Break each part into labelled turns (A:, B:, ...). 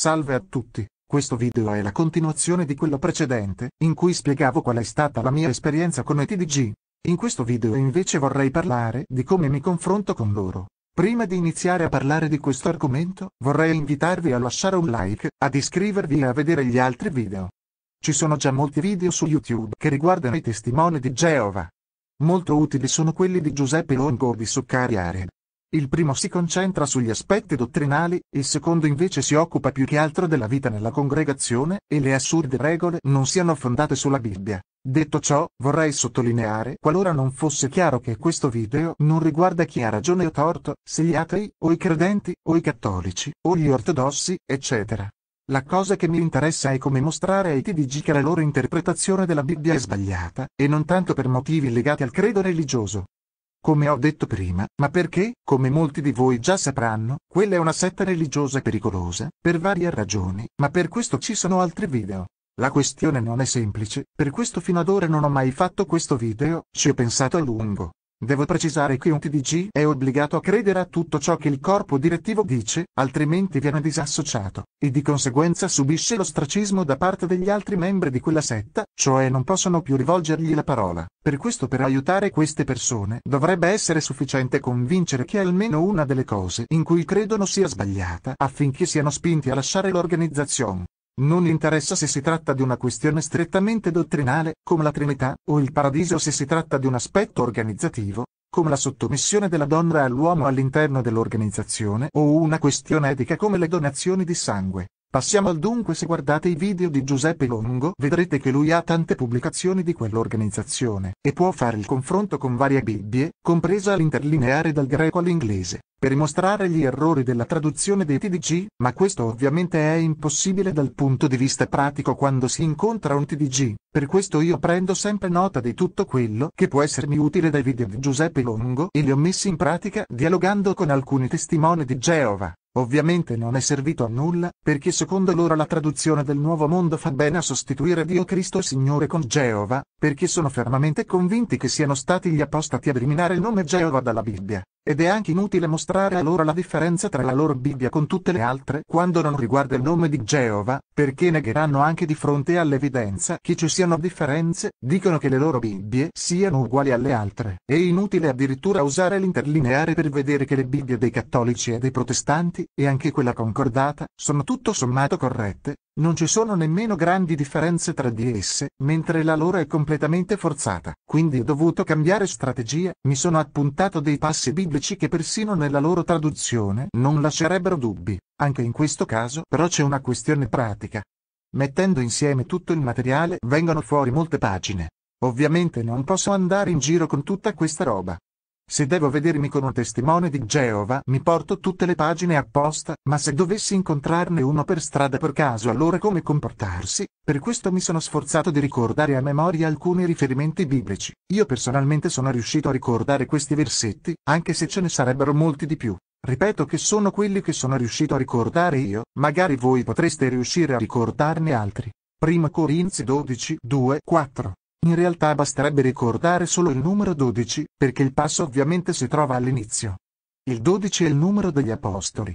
A: Salve a tutti, questo video è la continuazione di quello precedente, in cui spiegavo qual è stata la mia esperienza con ETDG. In questo video invece vorrei parlare di come mi confronto con loro. Prima di iniziare a parlare di questo argomento, vorrei invitarvi a lasciare un like, ad iscrivervi e a vedere gli altri video. Ci sono già molti video su YouTube che riguardano i testimoni di Geova. Molto utili sono quelli di Giuseppe Longo di Succari Ared. Il primo si concentra sugli aspetti dottrinali, il secondo invece si occupa più che altro della vita nella congregazione e le assurde regole non siano fondate sulla Bibbia. Detto ciò, vorrei sottolineare, qualora non fosse chiaro che questo video non riguarda chi ha ragione o torto, se gli atei, o i credenti, o i cattolici, o gli ortodossi, eccetera. La cosa che mi interessa è come mostrare ai TDG che la loro interpretazione della Bibbia è sbagliata, e non tanto per motivi legati al credo religioso come ho detto prima, ma perché, come molti di voi già sapranno, quella è una setta religiosa pericolosa, per varie ragioni, ma per questo ci sono altri video. La questione non è semplice, per questo fino ad ora non ho mai fatto questo video, ci ho pensato a lungo. Devo precisare che un TDG è obbligato a credere a tutto ciò che il corpo direttivo dice, altrimenti viene disassociato, e di conseguenza subisce l'ostracismo da parte degli altri membri di quella setta, cioè non possono più rivolgergli la parola. Per questo per aiutare queste persone dovrebbe essere sufficiente convincere che almeno una delle cose in cui credono sia sbagliata affinché siano spinti a lasciare l'organizzazione. Non interessa se si tratta di una questione strettamente dottrinale, come la Trinità, o il Paradiso o se si tratta di un aspetto organizzativo, come la sottomissione della donna all'uomo all'interno dell'organizzazione o una questione etica come le donazioni di sangue. Passiamo al dunque se guardate i video di Giuseppe Longo vedrete che lui ha tante pubblicazioni di quell'organizzazione e può fare il confronto con varie Bibbie, compresa l'interlineare dal greco all'inglese, per mostrare gli errori della traduzione dei TDG, ma questo ovviamente è impossibile dal punto di vista pratico quando si incontra un TDG, per questo io prendo sempre nota di tutto quello che può essermi utile dai video di Giuseppe Longo e li ho messi in pratica dialogando con alcuni testimoni di Geova. Ovviamente non è servito a nulla, perché secondo loro la traduzione del Nuovo Mondo fa bene a sostituire Dio Cristo Signore con Geova, perché sono fermamente convinti che siano stati gli apostati ad eliminare il nome Geova dalla Bibbia. Ed è anche inutile mostrare a loro la differenza tra la loro Bibbia con tutte le altre quando non riguarda il nome di Geova, perché negheranno anche di fronte all'evidenza che ci siano differenze, dicono che le loro Bibbie siano uguali alle altre. È inutile addirittura usare l'interlineare per vedere che le Bibbie dei cattolici e dei protestanti e anche quella concordata sono tutto sommato corrette, non ci sono nemmeno grandi differenze tra di esse, mentre la loro è completamente forzata. Quindi ho dovuto cambiare strategia, mi sono appuntato dei passi biblici che persino nella loro traduzione non lascerebbero dubbi. Anche in questo caso però c'è una questione pratica. Mettendo insieme tutto il materiale vengono fuori molte pagine. Ovviamente non posso andare in giro con tutta questa roba. Se devo vedermi con un testimone di Geova, mi porto tutte le pagine apposta, ma se dovessi incontrarne uno per strada per caso allora come comportarsi? Per questo mi sono sforzato di ricordare a memoria alcuni riferimenti biblici. Io personalmente sono riuscito a ricordare questi versetti, anche se ce ne sarebbero molti di più. Ripeto che sono quelli che sono riuscito a ricordare io, magari voi potreste riuscire a ricordarne altri. 1 Corinzi 12, 2, 4 in realtà basterebbe ricordare solo il numero 12, perché il passo ovviamente si trova all'inizio. Il 12 è il numero degli apostoli.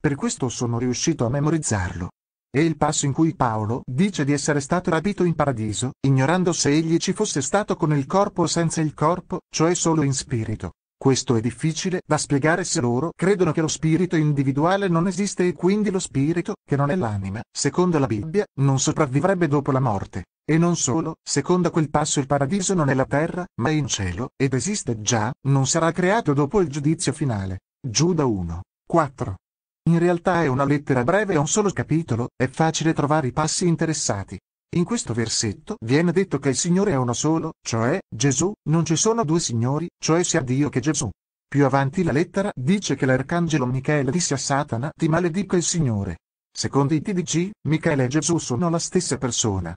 A: Per questo sono riuscito a memorizzarlo. È il passo in cui Paolo dice di essere stato rapito in paradiso, ignorando se egli ci fosse stato con il corpo o senza il corpo, cioè solo in spirito. Questo è difficile da spiegare se loro credono che lo spirito individuale non esiste e quindi lo spirito, che non è l'anima, secondo la Bibbia, non sopravvivrebbe dopo la morte. E non solo, secondo quel passo il paradiso non è la terra, ma è in cielo, ed esiste già, non sarà creato dopo il giudizio finale. Giuda 1. 4. In realtà è una lettera breve e un solo capitolo, è facile trovare i passi interessati. In questo versetto viene detto che il Signore è uno solo, cioè Gesù, non ci sono due signori, cioè sia Dio che Gesù. Più avanti la lettera dice che l'arcangelo Michele disse a Satana ti maledico il Signore. Secondo i TDC, Michele e Gesù sono la stessa persona.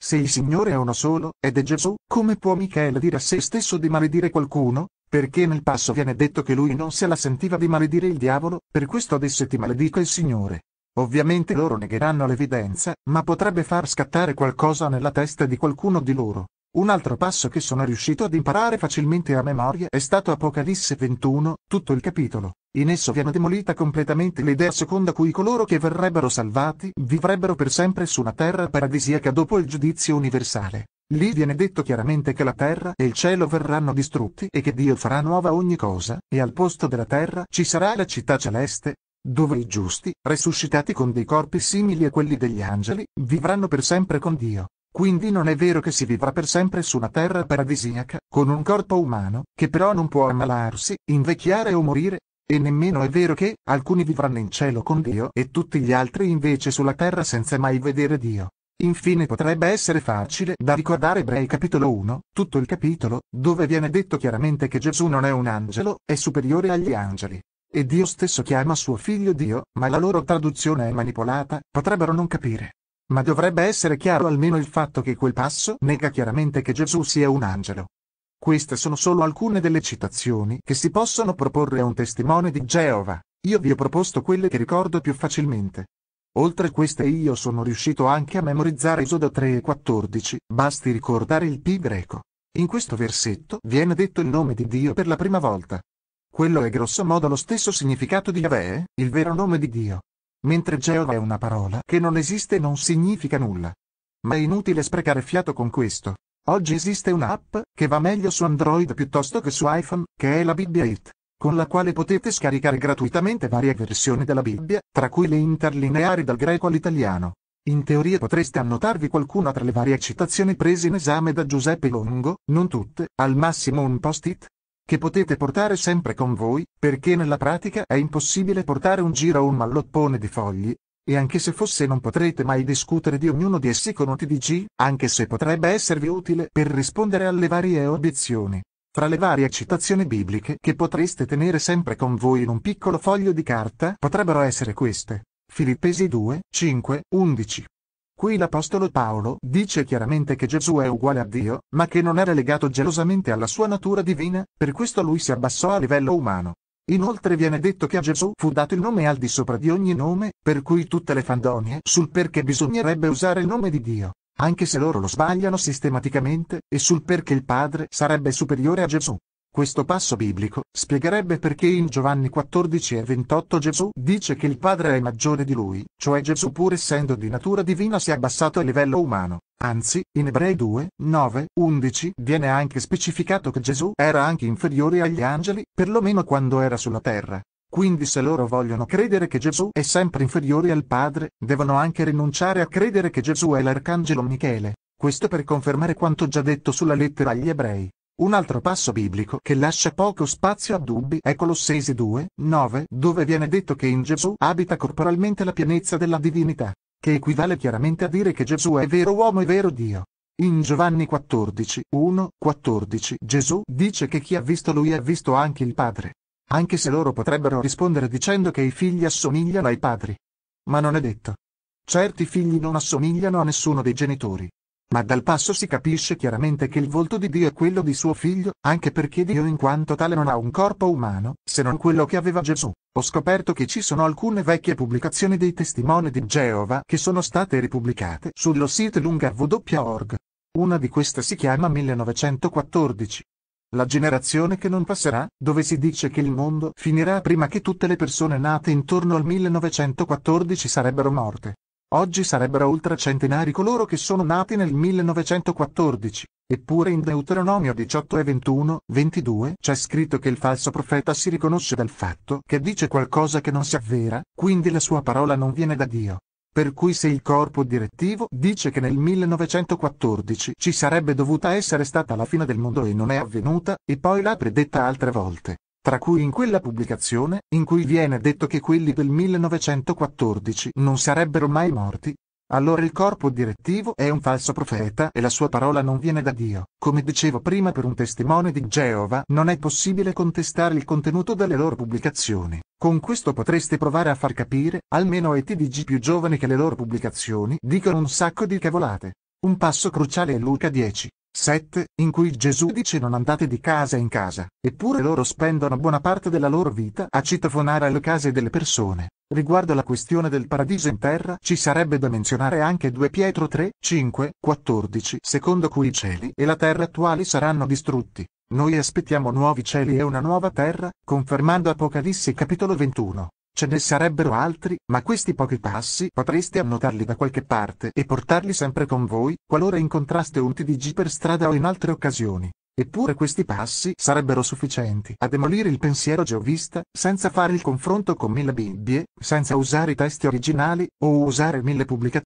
A: Se il Signore è uno solo, ed è Gesù, come può Michele dire a se stesso di maledire qualcuno? Perché nel passo viene detto che lui non se la sentiva di maledire il diavolo, per questo disse ti maledico il Signore. Ovviamente loro negheranno l'evidenza, ma potrebbe far scattare qualcosa nella testa di qualcuno di loro. Un altro passo che sono riuscito ad imparare facilmente a memoria è stato Apocalisse 21, tutto il capitolo. In esso viene demolita completamente l'idea secondo cui coloro che verrebbero salvati vivrebbero per sempre su una terra paradisiaca dopo il giudizio universale. Lì viene detto chiaramente che la terra e il cielo verranno distrutti e che Dio farà nuova ogni cosa, e al posto della terra ci sarà la città celeste, dove i giusti, resuscitati con dei corpi simili a quelli degli angeli, vivranno per sempre con Dio. Quindi non è vero che si vivrà per sempre su una terra paradisiaca, con un corpo umano, che però non può ammalarsi, invecchiare o morire, e nemmeno è vero che alcuni vivranno in cielo con Dio e tutti gli altri invece sulla terra senza mai vedere Dio. Infine potrebbe essere facile da ricordare Ebrei capitolo 1, tutto il capitolo, dove viene detto chiaramente che Gesù non è un angelo, è superiore agli angeli. E Dio stesso chiama suo figlio Dio, ma la loro traduzione è manipolata, potrebbero non capire. Ma dovrebbe essere chiaro almeno il fatto che quel passo nega chiaramente che Gesù sia un angelo. Queste sono solo alcune delle citazioni che si possono proporre a un testimone di Geova. Io vi ho proposto quelle che ricordo più facilmente. Oltre queste io sono riuscito anche a memorizzare Esodo 3 e 14, basti ricordare il pi greco. In questo versetto viene detto il nome di Dio per la prima volta. Quello è grossomodo lo stesso significato di Yahweh, il vero nome di Dio. Mentre Geova è una parola che non esiste e non significa nulla. Ma è inutile sprecare fiato con questo. Oggi esiste un'app che va meglio su Android piuttosto che su iPhone, che è la Bibbia It, con la quale potete scaricare gratuitamente varie versioni della Bibbia, tra cui le interlineari dal greco all'italiano. In teoria potreste annotarvi qualcuna tra le varie citazioni prese in esame da Giuseppe Longo, non tutte, al massimo un post-it, che potete portare sempre con voi, perché nella pratica è impossibile portare un giro o un malloppone di fogli, e anche se fosse non potrete mai discutere di ognuno di essi con un TDG, anche se potrebbe esservi utile per rispondere alle varie obiezioni. Fra le varie citazioni bibliche che potreste tenere sempre con voi in un piccolo foglio di carta potrebbero essere queste. Filippesi 2, 5, 11. Qui l'Apostolo Paolo dice chiaramente che Gesù è uguale a Dio, ma che non era legato gelosamente alla sua natura divina, per questo lui si abbassò a livello umano. Inoltre viene detto che a Gesù fu dato il nome al di sopra di ogni nome, per cui tutte le fandonie sul perché bisognerebbe usare il nome di Dio, anche se loro lo sbagliano sistematicamente, e sul perché il Padre sarebbe superiore a Gesù. Questo passo biblico spiegherebbe perché in Giovanni 14 e 28 Gesù dice che il Padre è maggiore di lui, cioè Gesù pur essendo di natura divina si è abbassato a livello umano. Anzi, in Ebrei 2, 9, 11 viene anche specificato che Gesù era anche inferiore agli angeli, perlomeno quando era sulla terra. Quindi se loro vogliono credere che Gesù è sempre inferiore al Padre, devono anche rinunciare a credere che Gesù è l'arcangelo Michele. Questo per confermare quanto già detto sulla lettera agli ebrei. Un altro passo biblico che lascia poco spazio a dubbi è Colossesi 2, 9, dove viene detto che in Gesù abita corporalmente la pienezza della divinità, che equivale chiaramente a dire che Gesù è vero uomo e vero Dio. In Giovanni 14, 1, 14 Gesù dice che chi ha visto lui ha visto anche il Padre. Anche se loro potrebbero rispondere dicendo che i figli assomigliano ai padri. Ma non è detto. Certi figli non assomigliano a nessuno dei genitori, ma dal passo si capisce chiaramente che il volto di Dio è quello di suo figlio, anche perché Dio in quanto tale non ha un corpo umano, se non quello che aveva Gesù. Ho scoperto che ci sono alcune vecchie pubblicazioni dei testimoni di Geova che sono state ripubblicate sullo sito lungarv.org. Una di queste si chiama 1914. La generazione che non passerà, dove si dice che il mondo finirà prima che tutte le persone nate intorno al 1914 sarebbero morte. Oggi sarebbero ultracentenari coloro che sono nati nel 1914, eppure in Deuteronomio 18 e 21, 22 c'è scritto che il falso profeta si riconosce dal fatto che dice qualcosa che non si avvera, quindi la sua parola non viene da Dio. Per cui se il corpo direttivo dice che nel 1914 ci sarebbe dovuta essere stata la fine del mondo e non è avvenuta, e poi l'ha predetta altre volte, tra cui in quella pubblicazione, in cui viene detto che quelli del 1914 non sarebbero mai morti, allora il corpo direttivo è un falso profeta e la sua parola non viene da Dio. Come dicevo prima per un testimone di Geova non è possibile contestare il contenuto delle loro pubblicazioni. Con questo potreste provare a far capire, almeno ai TDG più giovani che le loro pubblicazioni dicono un sacco di cavolate. Un passo cruciale è Luca 10. 7, in cui Gesù dice non andate di casa in casa, eppure loro spendono buona parte della loro vita a citofonare alle case delle persone. Riguardo alla questione del paradiso in terra ci sarebbe da menzionare anche 2 Pietro 3, 5, 14, secondo cui i cieli e la terra attuali saranno distrutti. Noi aspettiamo nuovi cieli e una nuova terra, confermando Apocalisse capitolo 21. Ce ne sarebbero altri, ma questi pochi passi potreste annotarli da qualche parte e portarli sempre con voi, qualora incontraste un TDG per strada o in altre occasioni. Eppure questi passi sarebbero sufficienti a demolire il pensiero geovista, senza fare il confronto con mille Bibbie, senza usare i testi originali, o usare mille pubblicazioni.